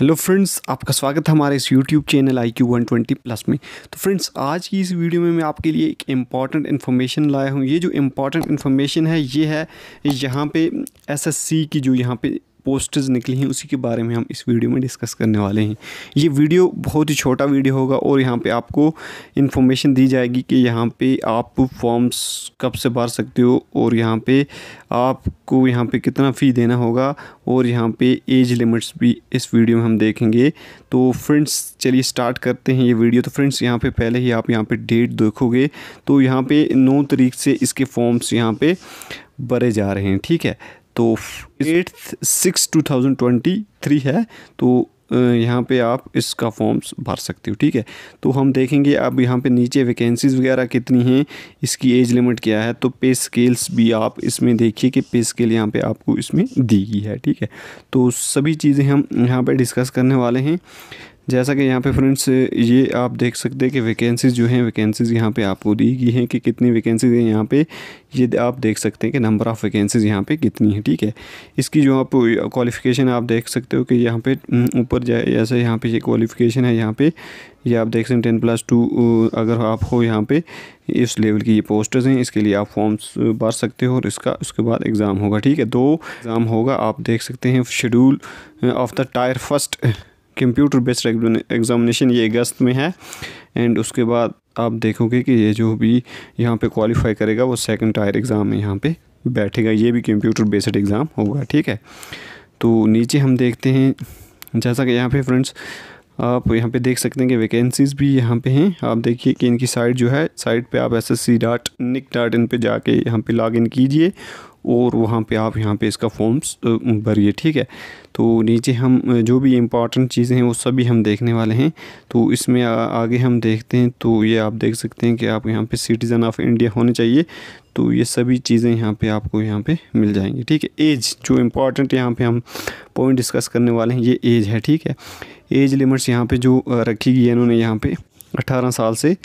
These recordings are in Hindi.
हेलो फ्रेंड्स आपका स्वागत है हमारे इस YouTube channel I Q one twenty plus में तो फ्रेंड्स आज की इस वीडियो में मैं आपके लिए एक इम्पॉर्टेंट इन्फॉर्मेशन लाया हूँ ये जो इम्पॉर्टेंट इन्फॉर्मेशन है ये है यहाँ पे एसएससी की जो यहाँ पे पोस्टर्स निकली हैं उसी के बारे में हम इस वीडियो में डिस्कस करने वाले हैं ये वीडियो बहुत ही छोटा वीडियो होगा और यहाँ पे आपको इन्फॉर्मेशन दी जाएगी कि यहाँ पे आप फॉर्म्स कब से भर सकते हो और यहाँ पे आपको यहाँ पे कितना फ़ी देना होगा और यहाँ पे एज लिमिट्स भी इस वीडियो में हम देखेंगे तो फ्रेंड्स चलिए स्टार्ट करते हैं ये वीडियो तो फ्रेंड्स यहाँ पे पहले ही आप यहाँ पे डेट देखोगे तो यहाँ पे नौ तरीक से इसके फॉर्म्स यहाँ पे भरे जा रहे हैं ठीक है तो eighth six two thousand twenty three है तो यहाँ पे आप इसका फॉर्म्स भर सकते हो ठीक है तो हम देखेंगे अब यहाँ पे नीचे वैकेंसीज वगैरह कितनी हैं इसकी एज लिमिट क्या है तो पे स्केल्स भी आप इसमें देखिए कि पे स्केल यहाँ पे आपको इसमें दी गई है ठीक है तो सभी चीज़ें हम यहाँ पे डिस्कस करने वाले हैं जैसा कि यहाँ पे फ्रेंड्स ये आप देख सकते हैं कि वैकेंसीज़ जो हैं वैकेंसीज़ यहाँ पे आपको दी गई हैं कि कितनी वैकेंसीज़ हैं यहाँ पे ये आप देख सकते हैं कि नंबर ऑफ़ वैकेंसीज़ यहाँ पे कितनी है ठीक है इसकी जो आप क्वालिफ़िकेशन आप देख सकते हो कि यहाँ पे ऊपर जाए जैसे यहाँ पे ये क्वालिफ़िकेशन है यहाँ पे ये आप देख सकते हैं टेन प्लस टू अगर आप हो यहाँ पे इस लेवल की ये पोस्टर्स हैं इसके लिए आप फॉर्म्स भर सकते हो और इसका उसके बाद एग्ज़ाम होगा ठीक है दो एग्ज़ाम होगा आप देख सकते हैं schedule of the tier first computer based examination ये अगस्त में है एंड उसके बाद आप देखोगे कि ये जो भी यहाँ पे क्वालिफाई करेगा वो सेकंड टायर एग्ज़ाम में यहाँ पे बैठेगा ये भी कंप्यूटर बेस्ड एग्ज़ाम होगा ठीक है तो नीचे हम देखते हैं जैसा कि यहाँ पे फ्रेंड्स आप यहाँ पे देख सकते हैं कि वैकेंसीज़ भी यहाँ पे हैं आप देखिए कि इनकी साइट जो है साइट पे आप S S C dot nic dot in पर जाके यहाँ लॉग इन कीजिए और वहाँ पे आप यहाँ पे इसका फॉर्म्स भरिए ठीक है तो नीचे हम जो भी इम्पॉर्टेंट चीज़ें हैं वो सभी हम देखने वाले हैं तो इसमें आ, आगे हम देखते हैं तो ये आप देख सकते हैं कि आप यहाँ पे सिटीज़न ऑफ इंडिया होने चाहिए तो ये सभी चीज़ें यहाँ पे आपको यहाँ पे मिल जाएंगी ठीक है एज जो इम्पॉर्टेंट यहाँ पे हम पॉइंट डिस्कस करने वाले हैं ये एज है ठीक है एज लिमिट्स यहाँ पे जो रखी गई है इन्होंने यहाँ पे अट्ठारह साल से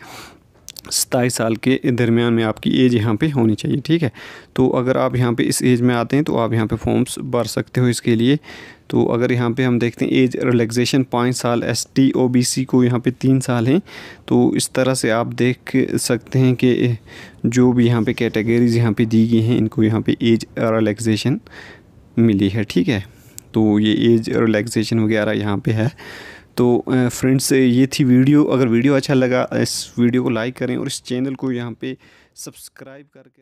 सताईस साल के दरमियान में आपकी एज यहाँ पे होनी चाहिए ठीक है तो अगर आप यहाँ पे इस एज में आते हैं तो आप यहाँ पे फॉर्म्स भर सकते हो इसके लिए तो अगर यहाँ पे हम देखते हैं एज रिलैक्सेशन पाँच साल S T O B C को यहाँ पे तीन साल हैं तो इस तरह से आप देख सकते हैं कि जो भी यहाँ पे कैटेगरीज यहाँ पर दी गई हैं इनको यहाँ पर एज रिलैक्सेशन मिली है ठीक है तो ये एज रिलैक्सेशन वगैरह यहाँ पे है तो फ्रेंड्स ये थी वीडियो अगर वीडियो अच्छा लगा इस वीडियो को लाइक करें और इस चैनल को यहाँ पे सब्सक्राइब करके